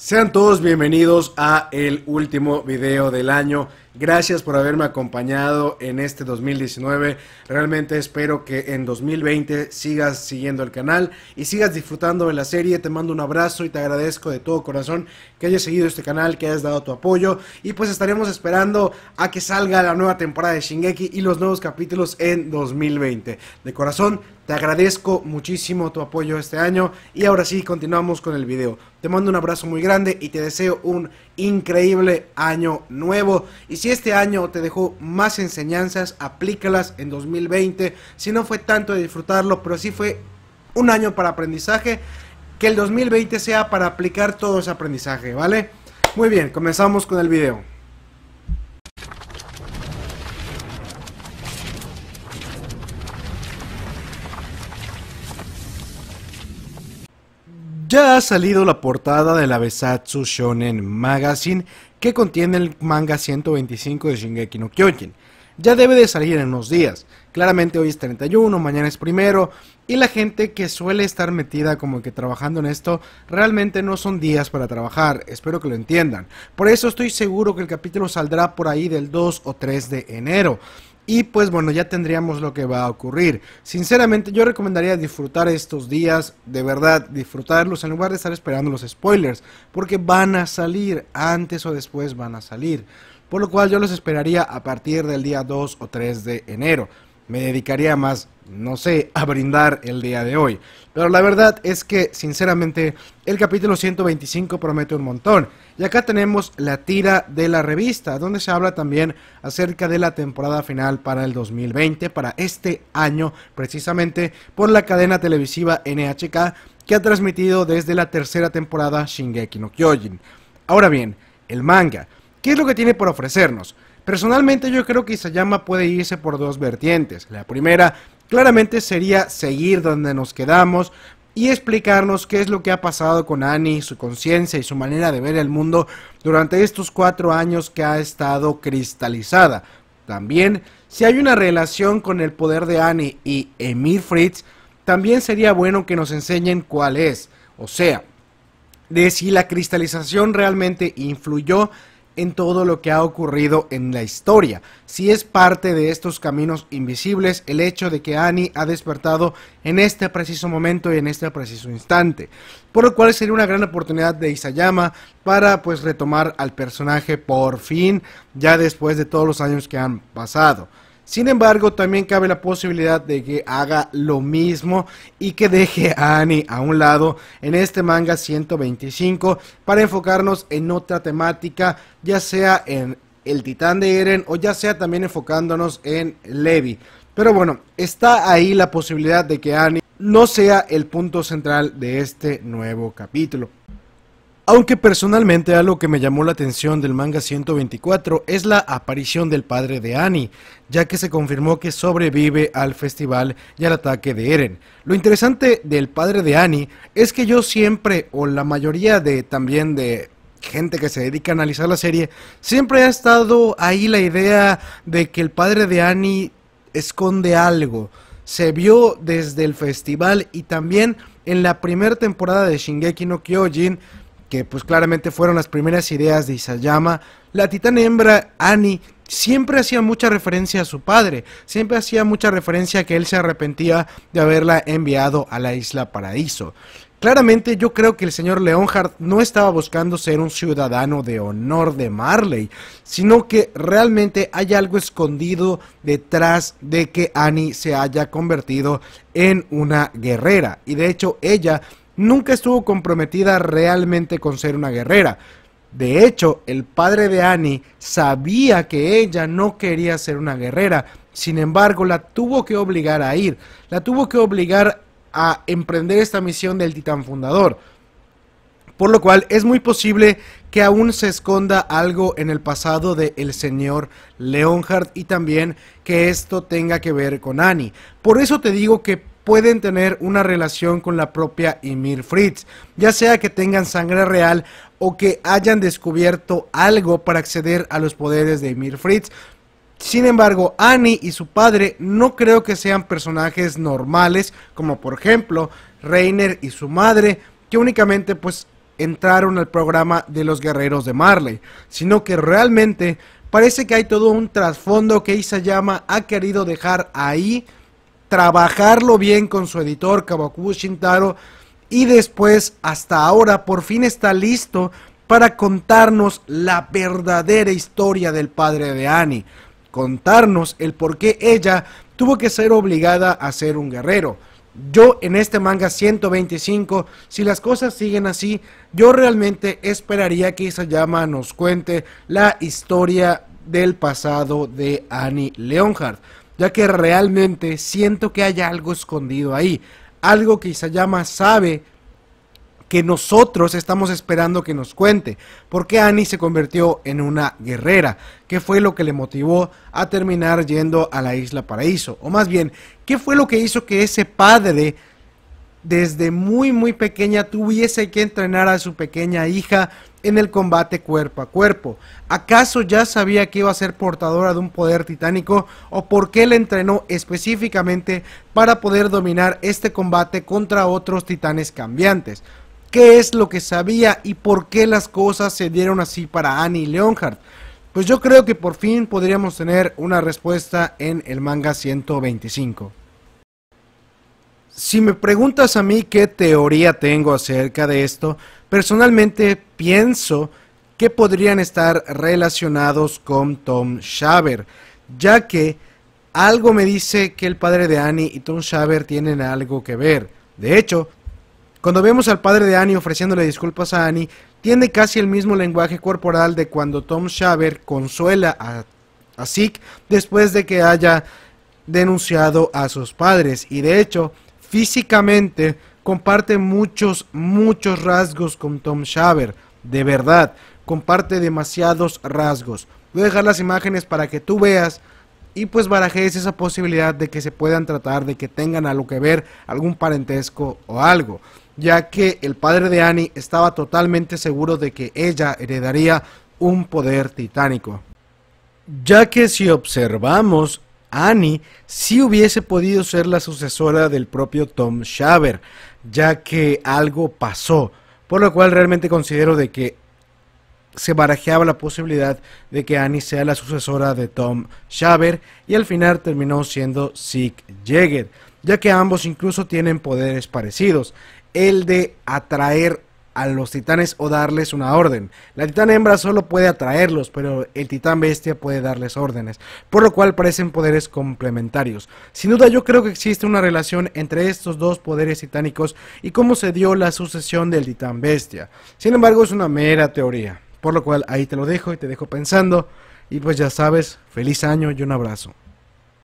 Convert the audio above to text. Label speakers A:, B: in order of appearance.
A: Sean todos bienvenidos a el último video del año. Gracias por haberme acompañado en este 2019. Realmente espero que en 2020 sigas siguiendo el canal y sigas disfrutando de la serie. Te mando un abrazo y te agradezco de todo corazón que hayas seguido este canal, que hayas dado tu apoyo. Y pues estaremos esperando a que salga la nueva temporada de Shingeki y los nuevos capítulos en 2020. De corazón, te agradezco muchísimo tu apoyo este año. Y ahora sí, continuamos con el video. Te mando un abrazo muy grande y te deseo un increíble año nuevo. Y si este año te dejó más enseñanzas, aplícalas en 2020. Si no fue tanto de disfrutarlo, pero sí fue un año para aprendizaje, que el 2020 sea para aplicar todo ese aprendizaje, ¿vale? Muy bien, comenzamos con el video. Ya ha salido la portada de la Besatsu Shonen Magazine que contiene el manga 125 de Shingeki no Kyojin. Ya debe de salir en unos días. Claramente hoy es 31, mañana es primero. Y la gente que suele estar metida como que trabajando en esto, realmente no son días para trabajar. Espero que lo entiendan. Por eso estoy seguro que el capítulo saldrá por ahí del 2 o 3 de enero. Y pues bueno, ya tendríamos lo que va a ocurrir. Sinceramente, yo recomendaría disfrutar estos días, de verdad, disfrutarlos en lugar de estar esperando los spoilers, porque van a salir, antes o después van a salir. Por lo cual yo los esperaría a partir del día 2 o 3 de enero me dedicaría más, no sé, a brindar el día de hoy. Pero la verdad es que, sinceramente, el capítulo 125 promete un montón. Y acá tenemos la tira de la revista, donde se habla también acerca de la temporada final para el 2020, para este año precisamente, por la cadena televisiva NHK, que ha transmitido desde la tercera temporada Shingeki no Kyojin. Ahora bien, el manga, ¿qué es lo que tiene por ofrecernos? Personalmente yo creo que Isayama puede irse por dos vertientes. La primera claramente sería seguir donde nos quedamos y explicarnos qué es lo que ha pasado con Annie, su conciencia y su manera de ver el mundo durante estos cuatro años que ha estado cristalizada. También, si hay una relación con el poder de Annie y Emir Fritz, también sería bueno que nos enseñen cuál es, o sea, de si la cristalización realmente influyó en todo lo que ha ocurrido en la historia. Si es parte de estos caminos invisibles el hecho de que Annie ha despertado en este preciso momento y en este preciso instante, por lo cual sería una gran oportunidad de Isayama para pues retomar al personaje por fin, ya después de todos los años que han pasado. Sin embargo, también cabe la posibilidad de que haga lo mismo y que deje a Annie a un lado en este manga 125 para enfocarnos en otra temática, ya sea en el titán de Eren o ya sea también enfocándonos en Levi. Pero bueno, está ahí la posibilidad de que Annie no sea el punto central de este nuevo capítulo. Aunque personalmente algo que me llamó la atención del manga 124 es la aparición del padre de Annie, ya que se confirmó que sobrevive al festival y al ataque de Eren. Lo interesante del padre de Annie es que yo siempre, o la mayoría de también de gente que se dedica a analizar la serie, siempre ha estado ahí la idea de que el padre de Annie esconde algo. Se vio desde el festival y también en la primera temporada de Shingeki no Kyojin que pues claramente fueron las primeras ideas de Isayama, la titán hembra Annie siempre hacía mucha referencia a su padre, siempre hacía mucha referencia a que él se arrepentía de haberla enviado a la isla Paraíso. Claramente yo creo que el señor Leonhard no estaba buscando ser un ciudadano de honor de Marley, sino que realmente hay algo escondido detrás de que Annie se haya convertido en una guerrera. Y de hecho ella nunca estuvo comprometida realmente con ser una guerrera. De hecho, el padre de Annie sabía que ella no quería ser una guerrera, sin embargo, la tuvo que obligar a ir, la tuvo que obligar a emprender esta misión del titán fundador. Por lo cual es muy posible que aún se esconda algo en el pasado del el señor Leonhardt y también que esto tenga que ver con Annie. Por eso te digo que pueden tener una relación con la propia Ymir Fritz, ya sea que tengan sangre real o que hayan descubierto algo para acceder a los poderes de Ymir Fritz. Sin embargo, Annie y su padre no creo que sean personajes normales, como por ejemplo Reiner y su madre, que únicamente pues entraron al programa de los guerreros de Marley, sino que realmente parece que hay todo un trasfondo que Isayama ha querido dejar ahí trabajarlo bien con su editor Kawakubo Shintaro y después hasta ahora por fin está listo para contarnos la verdadera historia del padre de Annie, contarnos el por qué ella tuvo que ser obligada a ser un guerrero. Yo en este manga 125, si las cosas siguen así, yo realmente esperaría que Isayama nos cuente la historia del pasado de Annie Leonhardt ya que realmente siento que haya algo escondido ahí, algo que Isayama sabe que nosotros estamos esperando que nos cuente, ¿Por qué Annie se convirtió en una guerrera, qué fue lo que le motivó a terminar yendo a la isla paraíso, o más bien, qué fue lo que hizo que ese padre desde muy muy pequeña tuviese que entrenar a su pequeña hija en el combate cuerpo a cuerpo. ¿Acaso ya sabía que iba a ser portadora de un poder titánico o por qué la entrenó específicamente para poder dominar este combate contra otros titanes cambiantes? ¿Qué es lo que sabía y por qué las cosas se dieron así para Annie Leonhardt? Pues yo creo que por fin podríamos tener una respuesta en el manga 125. Si me preguntas a mí qué teoría tengo acerca de esto, personalmente pienso que podrían estar relacionados con Tom Shaver, ya que algo me dice que el padre de Annie y Tom Shaver tienen algo que ver. De hecho, cuando vemos al padre de Annie ofreciéndole disculpas a Annie, tiene casi el mismo lenguaje corporal de cuando Tom Shaver consuela a, a Zeke después de que haya denunciado a sus padres. Y de hecho, físicamente comparte muchos, muchos rasgos con Tom Shaver, de verdad, comparte demasiados rasgos. Voy a dejar las imágenes para que tú veas y pues barajes esa posibilidad de que se puedan tratar, de que tengan algo que ver, algún parentesco o algo, ya que el padre de Annie estaba totalmente seguro de que ella heredaría un poder titánico. Ya que si observamos, Annie si hubiese podido ser la sucesora del propio Tom Shaver, ya que algo pasó, por lo cual realmente considero de que se barajeaba la posibilidad de que Annie sea la sucesora de Tom Shaver y al final terminó siendo Sig Jagger, ya que ambos incluso tienen poderes parecidos, el de atraer a los titanes o darles una orden. La titán hembra solo puede atraerlos, pero el titán bestia puede darles órdenes, por lo cual parecen poderes complementarios. Sin duda yo creo que existe una relación entre estos dos poderes titánicos y cómo se dio la sucesión del titán bestia. Sin embargo es una mera teoría, por lo cual ahí te lo dejo y te dejo pensando. Y pues ya sabes, feliz año y un abrazo.